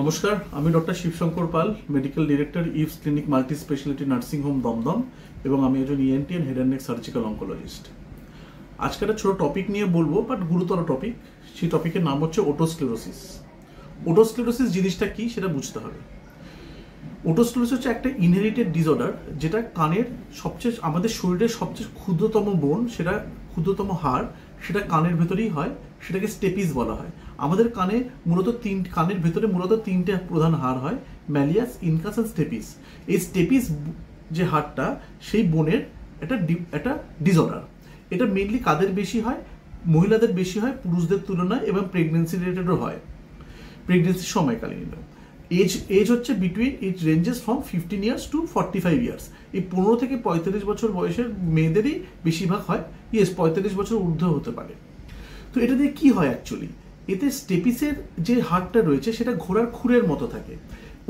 নমস্কার আমি doctor Shivshankar Pal medical director Eves clinic multi speciality nursing home Dumdum এবং আমি একজন ENT and head and neck surgical oncologist আজকে একটা ছোটো টপিক নিয়ে বলবো বাট গুরুতর টপিক সেই টপিকের নাম হচ্ছে ওটোস্ক্লেরোসিস ওটোস্ক্লেরোসিস জিনিসটা কি সেটা বুঝতে হবে ওটোস্ক্লেরোসিস হচ্ছে একটা ইনহেরিটেড ডিসঅর্ডার যেটা কানের সবচেয়ে আমাদের শরীরের সবচেয়ে ক্ষুদ্রতম বোন সেটা ক্ষুদ্রতম হাড় সেটা কানের ভেতরেই হয় সেটাকে স্টেপিস বলা হয় আমাদের কানে মূলত তিন কানের ভেতরে মূলত তিনটে প্রধান হার হয় ম্যালিয়াস ইনকাস অ্যান্ড স্টেপিস এই স্টেপিস যে হারটা সেই বোনের একটা একটা ডিসঅর্ডার এটা মেনলি কাদের বেশি হয় মহিলাদের বেশি হয় পুরুষদের তুলনায় এবং প্রেগনেন্সি রিলেটেডও হয় প্রেগনেন্সির সময়কালীন এজ এজ হচ্ছে between it ranges from fifteen years to forty five years এই পনেরো থেকে পঁয়তাল্লিশ বছর বয়সের মেয়েদেরই বেশিরভাগ হয় ইয়েস পঁয়তাল্লিশ বছর ঊর্ধ্ব হতে পারে তো এটা দিয়ে কী হয় অ্যাকচুয়ালি এতে স্টেপিসের যে হাড়টা রয়েছে সেটা ঘোড়ার খুরের মতো থাকে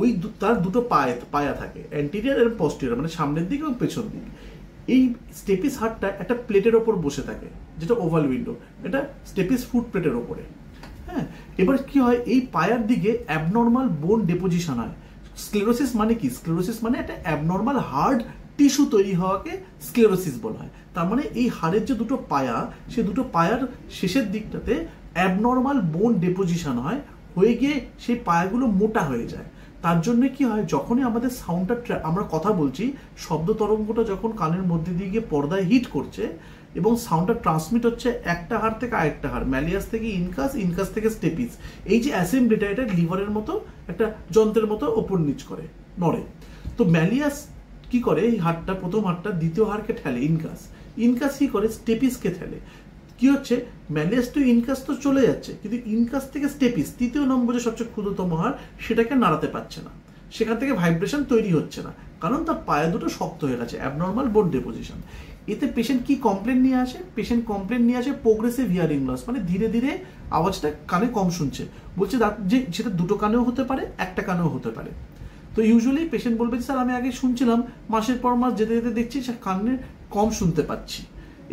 ওই তার দুটো পায়ে পায়া থাকে অ্যান্টিরিয়ার এবং পস্টিরিয়ার মানে সামনের দিকে এবং পেছন দিক এই স্টেপিস হাড়টা একটা প্লেটের ওপর বসে থাকে যেটা ওভাল উইন্ডো এটা স্টেপিস ফুট প্লেটের ওপরে হ্যাঁ এবার কি হয় এই পায়ার দিকে অ্যাবনর্মাল বোন ডেপোজিশন হয় স্ক্লেরোসিস মানে কি স্ক্লেরোসিস মানে একটা অ্যাবনর্মাল হার্ড টিস্যু তৈরি হওয়াকে স্ক্লেরোসিস বলা হয় তার মানে এই হাড়ের যে দুটো পায়া সে দুটো পায়ার শেষের দিকটাতে অ্যাবনর্মাল বোন ডেপোজিশন হয় হয়ে গিয়ে সেই পায়াগুলো মোটা হয়ে যায় তার জন্য কি হয় যখনই আমাদের সাউন্ডটা আমরা কথা বলছি শব্দ তরঙ্গটা যখন কানের মধ্যে দিয়ে গিয়ে পর্দায় হিট করছে এবং সাউন্ডটা ট্রান্সমিট হচ্ছে একটা হার থেকে আরেকটা হার ম্যালিয়াস থেকে ইনকাস ইনকাস থেকে স্টেপিস এই যে অ্যাসেম্বলিটা এটা লিভারের মতো একটা যন্ত্রের মতো ওপর নিচ করে নড়ে তো ম্যালিয়াস কি করে এই হাড়টা প্রথম হাড়টা দ্বিতীয় হাড়কে ঠেলে ইনকাস ইনকাস কি করে স্টেপিসকে ঠেলে কি হচ্ছে ম্যানেজ টু ইনকাস তো চলে যাচ্ছে কিন্তু ইনকাস থেকে স্টেপিস তৃতীয় নম্বর যে সবচেয়ে ক্ষুদ্রতম হার সেটাকে নাড়াতে পারছে না সেখান থেকে ভাইব্রেশন তৈরি হচ্ছে না কারণ তার পায়ে দুটো শক্ত হয়ে গেছে অ্যাবনর্মাল বোন ডেপোজিশন এতে পেশেন্ট কি কমপ্লেন নিয়ে আসে পেশেন্ট কমপ্লেন নিয়ে আসে প্রোগ্রেসিভ হিয়ারিং লস মানে ধীরে ধীরে আওয়াজটা কানে কম শুনছে বলছে যে সেটা দুটো কানেও হতে পারে একটা কানেও হতে পারে তো ইউজুয়ালি পেশেন্ট বলবে স্যার আমি আগে শুনছিলাম মাসের পর মাস যেতে যেতে দেখছি সে কানে কম শুনতে পাচ্ছি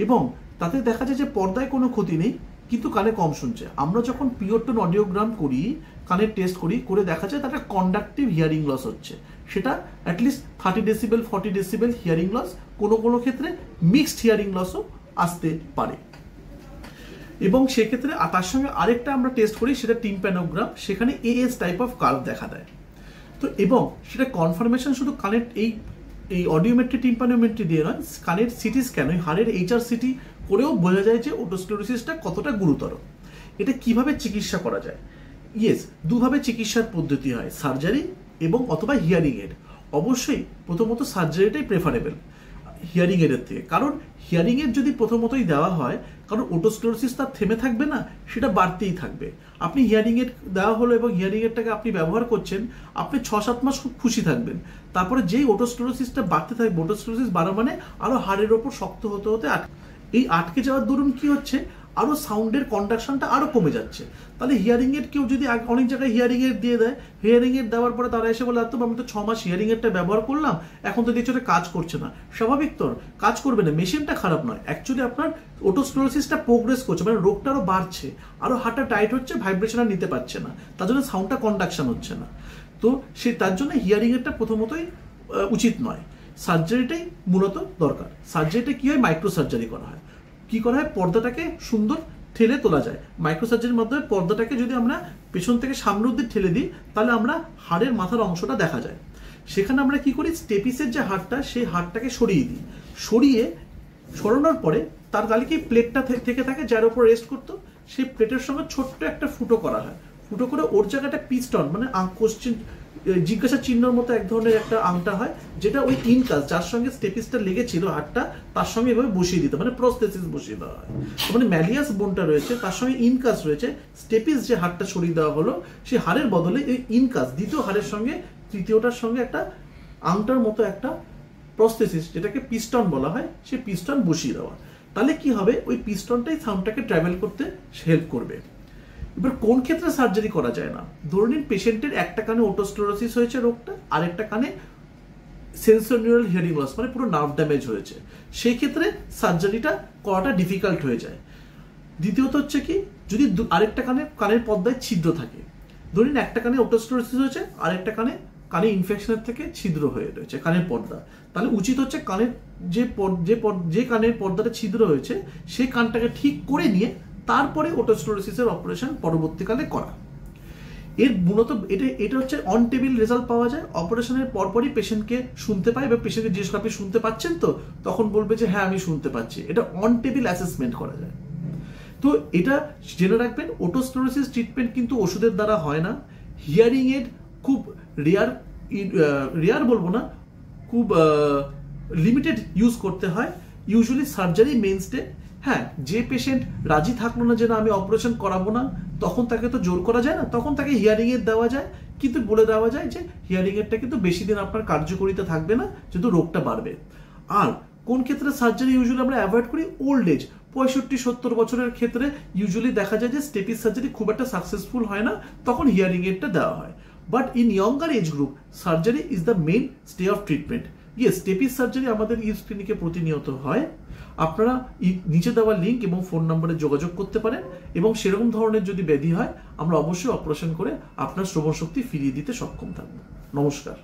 এবং তাতে দেখা যায় যে পর্দায় কোনো ক্ষতি নেই কিন্তু কানে কম শুনছে আমরা যখন পিওর টোন অডিওগ্রাম করি কানের টেস্ট করি করে দেখা যায় তার কন্ডাক্টিভ হিয়ারিং লস হচ্ছে সেটা at least thirty decibel forty decibel hearing loss কোনো কোনো ক্ষেত্রে মিক্সড হিয়ারিং লসও আসতে পারে এবং সেক্ষেত্রে তার সঙ্গে আরেকটা আমরা টেস্ট করি সেটা টিম প্যানোগ্রাম সেখানে এএস টাইপ অফ কার্ভ দেখা দেয় তো এবং সেটা কনফার্মেশন শুধু কানেক্ট এই এই অডিওমেট্রি টিম্প্যানোমেট্রি দিয়ে নয় কানের সিটি স্ক্যান ওই হাড়ের এইচআর সিটি করেও বোঝা যায় যে ওটোস্কলোরোসিসটা কতটা গুরুতর এটা কিভাবে চিকিৎসা করা যায় ইয়েস দুভাবে চিকিৎসার পদ্ধতি হয় সার্জারি এবং অথবা হিয়ারিং এড অবশ্যই প্রথমত সার্জারিটাই প্রেফারেবল হিয়ারিং এডের থেকে কারণ হিয়ারিং এড যদি প্রথমতই দেওয়া হয় কারণ ওটোস্কলোরোসিস তার থেমে থাকবে না সেটা বাড়তেই থাকবে আপনি হিয়ারিং এড দেওয়া হলো এবং হিয়ারিং এডটাকে আপনি ব্যবহার করছেন আপনি ছ সাত মাস খুব খুশি থাকবেন তারপরে যেই ওটোস্কলোরোসিসটা বাড়তে থাকবে ওটোস্কলোরোসিস বাড়া মানে আরও হাড়ের ওপর শক্ত হতে হতে আটকে এই আটকে যাওয়ার দরুন কি হচ্ছে আরও সাউন্ডের কন্ডাকশনটা আরও কমে যাচ্ছে তাহলে হিয়ারিংয়ের কেউ যদি অনেক জায়গায় হিয়ারিংয়ের দিয়ে দেয় হিয়ারিংয়ের দেওয়ার পরে তারা এসে বলে রাখতো আমি তো ছ মাস হিয়ারিংয়েরটা ব্যবহার করলাম এখন তো দেখছি ওটা কাজ করছে না স্বাভাবিক তো কাজ করবে না মেশিনটা খারাপ নয় অ্যাকচুয়ালি আপনার ওটোস্টোলোসিসটা প্রোগ্রেস করছে মানে রোগটা আরও বাড়ছে আরো হাঁটা টাইট হচ্ছে ভাইব্রেশন আর নিতে পারছে না তার জন্য সাউন্ডটা কন্ডাকশন হচ্ছে না তো সে তার জন্য হিয়ারিংয়েরটা প্রথমতই উচিত নয় সার্জারিটাই মূলত দরকার সার্জারিটা কী হয় মাইক্রো সার্জারি করা হয় কী করা হয় পর্দাটাকে সুন্দর ঠেলে তোলা যায় মাইক্রো সার্জারির মাধ্যমে পর্দাটাকে যদি আমরা পেছন থেকে সামনে অব্দি ঠেলে দিই তাহলে আমরা হাড়ের মাথার অংশটা দেখা যায় সেখানে আমরা কি করি স্টেপিসের যে হাড়টা সেই হাড়টাকে সরিয়ে দিই সরিয়ে সরানোর পরে তার তাহলে কি প্লেটটা থেকে থাকে যার উপর রেস্ট করতো সেই প্লেটের সঙ্গে ছোট্ট একটা ফুটো করা হয় ফুটো করে ওর জায়গাটা পিস্টন মানে কোশ্চেন জিজ্ঞাসা চিহ্নর মতো এক ধরনের একটা আংটা হয় যেটা ওই ইন কাজ যার সঙ্গে স্টেপিসটা লেগেছিল হাতটা তার সঙ্গে এভাবে বসিয়ে দিতে মানে প্রস্থেসিস বসিয়ে দেওয়া হয় মানে ম্যালিয়াস বোনটা রয়েছে তার সঙ্গে ইনকাস রয়েছে স্টেপিস যে হারটা সরিয়ে দেওয়া হলো সেই হাড়ের বদলে ওই ইনকাস দ্বিতীয় হাড়ের সঙ্গে তৃতীয়টার সঙ্গে একটা আংটার মতো একটা প্রস্থেসিস যেটাকে পিস্টন বলা হয় সেই পিস্টন বসিয়ে দেওয়া তাহলে কি হবে ওই পিস্টনটাই সাউন্ডটাকে ট্রাভেল করতে হেল্প করবে এবার কোন ক্ষেত্রে সার্জারি করা যায় না ধরে নিন পেশেন্টের একটা কানে ওটোস্টোরোসিস হয়েছে রোগটা আরেকটা কানে সেন্সোনিউরাল হিয়ারিং লস মানে পুরো নার্ভ ড্যামেজ হয়েছে সেই ক্ষেত্রে সার্জারিটা করাটা ডিফিকাল্ট হয়ে যায় দ্বিতীয়ত হচ্ছে কি যদি আরেকটা কানে কানের পর্দায় ছিদ্র থাকে ধরুন একটা কানে ওটোস্টোরোসিস হয়েছে আরেকটা কানে কানে ইনফেকশনের থেকে ছিদ্র হয়ে রয়েছে কানের পর্দা তাহলে উচিত হচ্ছে কানের যে যে যে কানের পর্দাটা ছিদ্র হয়েছে সেই কানটাকে ঠিক করে নিয়ে তারপরে ওটোস্টোরোসিসের অপারেশন পরবর্তীকালে করা এর মূলত এটা এটা হচ্ছে অন টেবিল রেজাল্ট পাওয়া যায় অপারেশনের পরপরই পেশেন্টকে শুনতে পায় বা পেশেন্টকে জিজ্ঞেস আপনি শুনতে পাচ্ছেন তো তখন বলবে যে হ্যাঁ আমি শুনতে পাচ্ছি এটা অন টেবিল অ্যাসেসমেন্ট করা যায় তো এটা জেনে রাখবেন ওটোস্টোরোসিস ট্রিটমেন্ট কিন্তু ওষুধের দ্বারা হয় না হিয়ারিং এর খুব রেয়ার রেয়ার বলবো না খুব লিমিটেড ইউজ করতে হয় ইউজুয়ালি সার্জারি মেনসডে হ্যাঁ যে পেশেন্ট রাজি থাকলো না যে না আমি অপারেশন করাবো না তখন তাকে তো জোর করা যায় না তখন তাকে হিয়ারিং এর দেওয়া যায় কিন্তু বলে দেওয়া যায় যে হিয়ারিং এরটা কিন্তু বেশি দিন আপনার কার্যকরিতা থাকবে না যেহেতু রোগটা বাড়বে আর কোন ক্ষেত্রে সার্জারি ইউজুয়ালি আমরা অ্যাভয়েড করি ওল্ড এজ পঁয়ষট্টি সত্তর বছরের ক্ষেত্রে ইউজুয়ালি দেখা যায় যে স্টেপিস সার্জারি খুব একটা সাকসেসফুল হয় না তখন হিয়ারিং এডটা দেওয়া হয় but in younger age group surgery is the mainstay of treatment yes stapes surgery আমাদের ইস ক্লিনিকে প্রতিনিয়ত হয় আপনারা নিচে দেওয়া লিঙ্ক এবং ফোন নম্বরে যোগাযোগ করতে পারেন এবং সেরকম ধরনের যদি ব্যাধি হয় আমরা অবশ্যই অপারেশন করে আপনার শ্রবণ শক্তি ফিরিয়ে দিতে সক্ষম থাকব নমস্কার